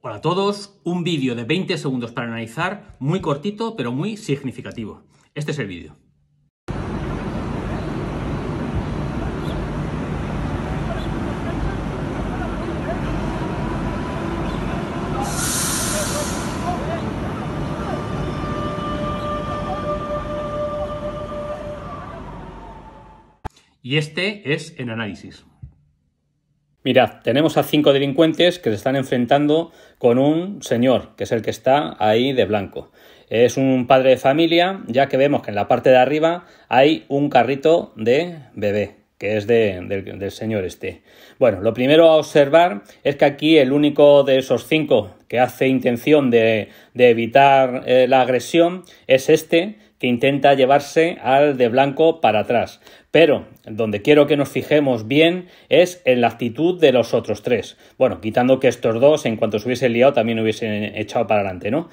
Hola a todos, un vídeo de 20 segundos para analizar, muy cortito pero muy significativo. Este es el vídeo. Y este es el análisis. Mirad, tenemos a cinco delincuentes que se están enfrentando con un señor, que es el que está ahí de blanco. Es un padre de familia, ya que vemos que en la parte de arriba hay un carrito de bebé, que es del, del señor este. Bueno, lo primero a observar es que aquí el único de esos cinco que hace intención de, evitar eh, la agresión es este que intenta llevarse al de blanco para atrás. Pero donde quiero que nos fijemos bien es en la actitud de los otros tres. Bueno, quitando que estos dos, en cuanto se hubiesen liado, también hubiesen echado para adelante, ¿no?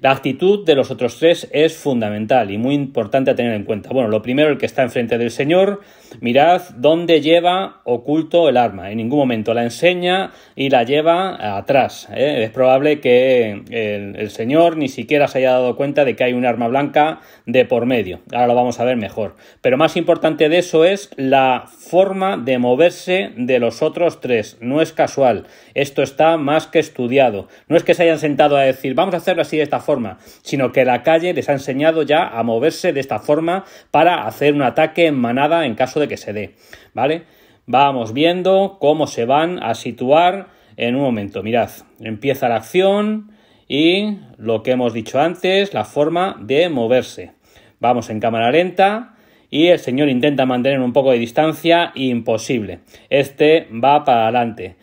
La actitud de los otros tres es fundamental y muy importante a tener en cuenta. Bueno, lo primero, el que está enfrente del Señor, mirad dónde lleva oculto el arma. En ningún momento la enseña y la lleva atrás. ¿eh? Es probable que el, Señor ni siquiera se haya dado cuenta de que hay un arma blanca de por medio. Ahora lo vamos a ver mejor. Pero más importante de eso es la forma de moverse de los otros tres. No es casual. Esto está más que estudiado. No es que se hayan sentado a decir, vamos a hacerlo así de esta forma, sino que la calle les ha enseñado ya a moverse de esta forma para hacer un ataque en manada en caso de que se dé, ¿vale? Vamos viendo cómo se van a situar en un momento. Mirad, empieza la acción y lo que hemos dicho antes, la forma de moverse. Vamos en cámara lenta y el señor intenta mantener un poco de distancia, imposible. Este va para adelante.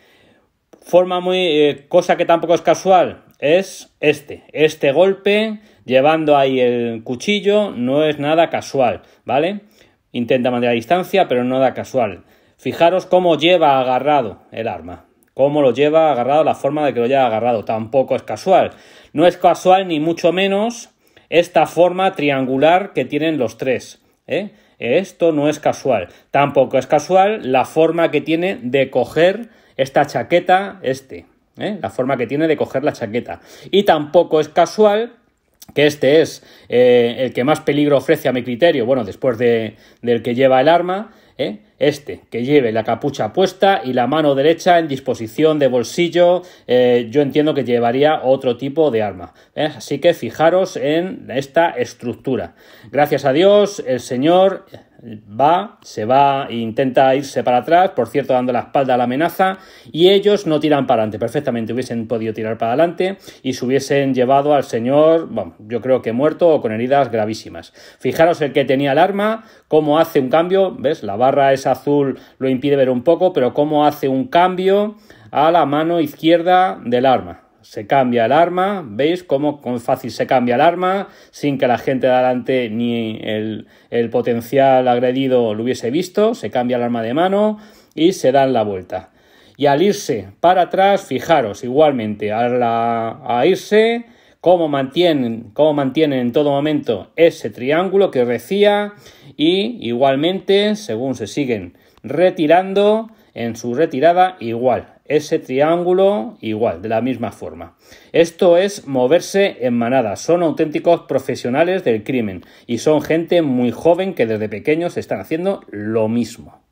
Forma muy... Eh, cosa que tampoco es casual, es este, este golpe llevando ahí el cuchillo no es nada casual, ¿vale? Intenta mantener la distancia, pero no da casual. Fijaros cómo lleva agarrado el arma, cómo lo lleva agarrado, la forma de que lo lleva agarrado, tampoco es casual. No es casual ni mucho menos esta forma triangular que tienen los tres. ¿eh? Esto no es casual. Tampoco es casual la forma que tiene de coger esta chaqueta, este. ¿eh? la forma que tiene de coger la chaqueta. Y tampoco es casual que este es eh, el que más peligro ofrece a mi criterio, bueno, después del que lleva el arma, ¿eh? este, que lleve la capucha puesta y la mano derecha en disposición de bolsillo, yo entiendo que llevaría otro tipo de arma. Así que fijaros en esta estructura. Gracias a Dios, el Señor va, se va e intenta irse para atrás, por cierto, dando la espalda a la amenaza, y ellos no tiran para adelante. Perfectamente hubiesen podido tirar para adelante y se hubiesen llevado al señor, bueno, yo creo que muerto o con heridas gravísimas. Fijaros el que tenía el arma, cómo hace un cambio, ¿ves? La barra es azul, lo impide ver un poco, pero cómo hace un cambio a la mano izquierda del arma se cambia el arma, veis cómo con fácil se cambia el arma, sin que la gente de adelante ni el, potencial agredido lo hubiese visto, se cambia el arma de mano y se dan la vuelta. Y al irse para atrás, fijaros igualmente, a, la, a irse, cómo mantienen, cómo mantienen en todo momento ese triángulo que recía y igualmente, según se siguen retirando, en su retirada igual ese triángulo igual, de la misma forma. Esto es moverse en manada. Son auténticos profesionales del crimen y son gente muy joven que desde pequeños están haciendo lo mismo.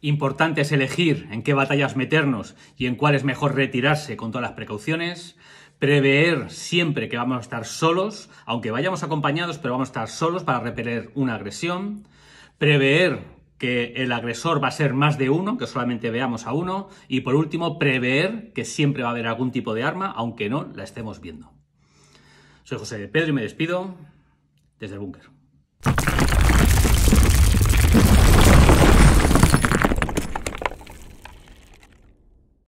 Importante es elegir en qué batallas meternos y en cuál es mejor retirarse con todas las precauciones. Prever siempre que vamos a estar solos, aunque vayamos acompañados, pero vamos a estar solos para repeler una agresión. Prever que el agresor va a ser más de uno, que solamente veamos a uno, y por último, prever que siempre va a haber algún tipo de arma, aunque no la estemos viendo. Soy José de Pedro y me despido desde el búnker.